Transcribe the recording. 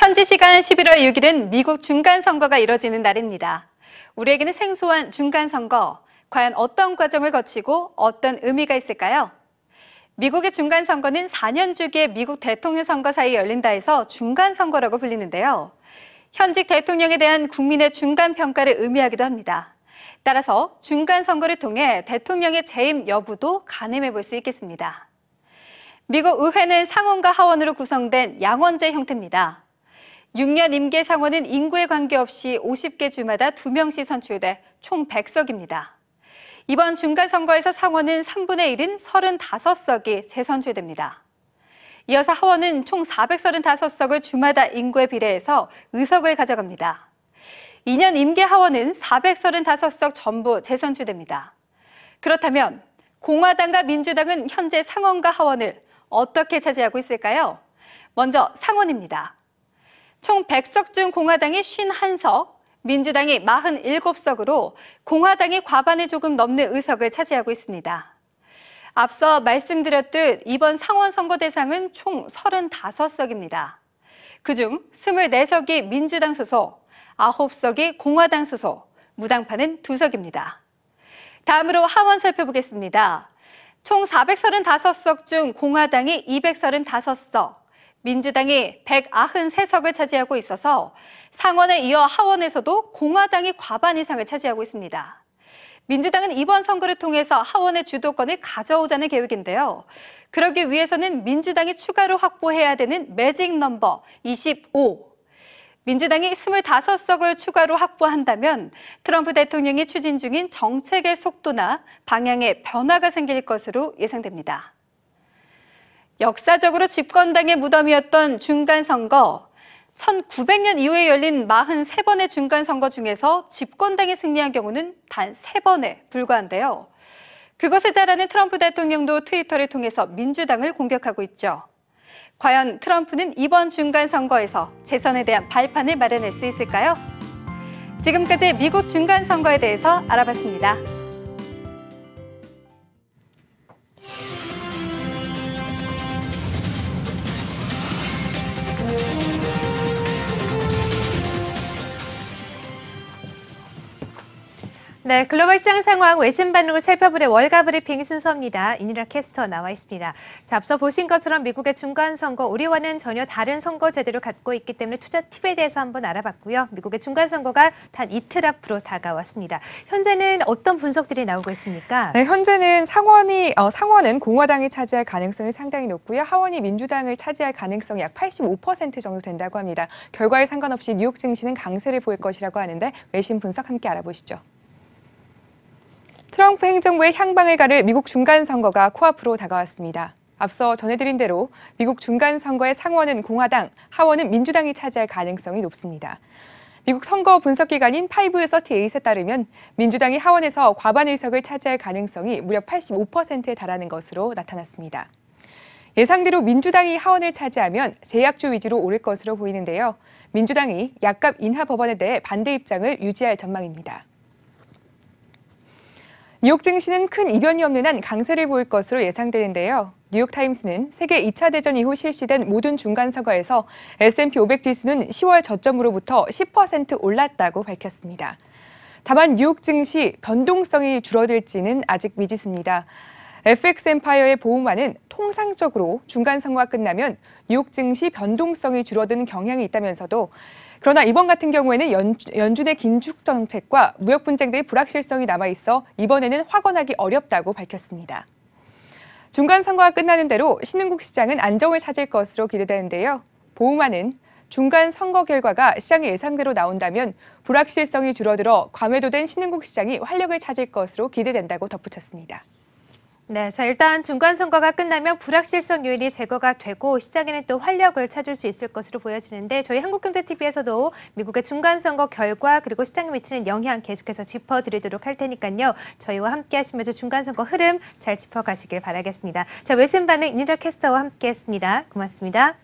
현지 시간 11월 6일은 미국 중간선거가 이뤄지는 날입니다. 우리에게는 생소한 중간선거, 과연 어떤 과정을 거치고 어떤 의미가 있을까요? 미국의 중간선거는 4년 주기에 미국 대통령 선거 사이 에 열린다 해서 중간선거라고 불리는데요. 현직 대통령에 대한 국민의 중간평가를 의미하기도 합니다. 따라서 중간선거를 통해 대통령의 재임 여부도 가늠해 볼 수 있겠습니다. 미국 의회는 상원과 하원으로 구성된 양원제 형태입니다. 6년 임계 상원은 인구에 관계없이 50개 주마다 2명씩 선출돼 총 100석입니다. 이번 중간선거에서 상원은 3분의 1인 35석이 재선출됩니다. 이어서 하원은 총 435석을 주마다 인구에 비례해서 의석을 가져갑니다. 2년 임계 하원은 435석 전부 재선출됩니다. 그렇다면 공화당과 민주당은 현재 상원과 하원을 어떻게 차지하고 있을까요? 먼저 상원입니다. 총 100석 중 공화당이 51석, 민주당이 47석으로 공화당이 과반에 조금 넘는 의석을 차지하고 있습니다. 앞서 말씀드렸듯 이번 상원 선거 대상은 총 35석입니다. 그중 24석이 민주당 소속, 9석이 공화당 소속, 무당파는 2석입니다. 다음으로 하원 살펴보겠습니다. 총 435석 중 공화당이 235석, 민주당이 193석을 차지하고 있어서 상원에 이어 하원에서도 공화당이 과반 이상을 차지하고 있습니다. 민주당은 이번 선거를 통해서 하원의 주도권을 가져오자는 계획인데요. 그러기 위해서는 민주당이 추가로 확보해야 되는 매직 넘버 25. 민주당이 25석을 추가로 확보한다면 트럼프 대통령이 추진 중인 정책의 속도나 방향에 변화가 생길 것으로 예상됩니다. 역사적으로 집권당의 무덤이었던 중간선거, 1900년 이후에 열린 43번의 중간선거 중에서 집권당이 승리한 경우는 단 3번에 불과한데요. 그것을 잘 아는 트럼프 대통령도 트위터를 통해서 민주당을 공격하고 있죠. 과연 트럼프는 이번 중간선거에서 재선에 대한 발판을 마련할 수 있을까요? 지금까지 미국 중간선거에 대해서 알아봤습니다. Thank you. 네, 글로벌 시장 상황 외신 반응을 살펴보는 월가 브리핑 순서입니다. 이니라 캐스터 나와 있습니다. 자, 앞서 보신 것처럼 미국의 중간 선거 우리와는 전혀 다른 선거 제도를 갖고 있기 때문에 투자 팁에 대해서 한번 알아봤고요. 미국의 중간 선거가 단 이틀 앞으로 다가왔습니다. 현재는 어떤 분석들이 나오고 있습니까? 네, 현재는 상원이 어, 상원은 공화당이 차지할 가능성이 상당히 높고요. 하원이 민주당을 차지할 가능성이 약 85% 정도 된다고 합니다. 결과에 상관없이 뉴욕 증시는 강세를 보일 것이라고 하는데 외신 분석 함께 알아보시죠. 트럼프 행정부의 향방을 가를 미국 중간선거가 코앞으로 다가왔습니다. 앞서 전해드린 대로 미국 중간선거의 상원은 공화당, 하원은 민주당이 차지할 가능성이 높습니다. 미국 선거 분석기관인 538에 따르면 민주당이 하원에서 과반 의석을 차지할 가능성이 무려 85%에 달하는 것으로 나타났습니다. 예상대로 민주당이 하원을 차지하면 제약주 위주로 오를 것으로 보이는데요. 민주당이 약값 인하 법안에 대해 반대 입장을 유지할 전망입니다. 뉴욕 증시는 큰 이변이 없는 한 강세를 보일 것으로 예상되는데요. 뉴욕타임스는 세계 2차 대전 이후 실시된 모든 중간선거에서 S&P 500 지수는 10월 저점으로부터 10% 올랐다고 밝혔습니다. 다만 뉴욕 증시 변동성이 줄어들지는 아직 미지수입니다. FX 엠파이어의 보호만은 통상적으로 중간 선거가 끝나면 뉴욕 증시 변동성이 줄어드는 경향이 있다면서도 그러나 이번 같은 경우에는 연, 준의 긴축 정책과 무역 분쟁 등의 불확실성이 남아 있어 이번에는 확언하기 어렵다고 밝혔습니다. 중간 선거가 끝나는 대로 신흥국 시장은 안정을 찾을 것으로 기대되는데요. 보호만은 중간 선거 결과가 시장의 예상대로 나온다면 불확실성이 줄어들어 과매도된 신흥국 시장이 활력을 찾을 것으로 기대된다고 덧붙였습니다. 네, 자 일단 중간 선거가 끝나면 불확실성 요인이 제거가 되고 시장에는 또 활력을 찾을 수 있을 것으로 보여지는데 저희 한국경제TV에서도 미국의 중간 선거 결과 그리고 시장에 미치는 영향 계속해서 짚어드리도록 할 테니까요. 저희와 함께하시면서 중간 선거 흐름 잘 짚어가시길 바라겠습니다. 자 외신 반응 이니라 캐스터와 함께했습니다. 고맙습니다.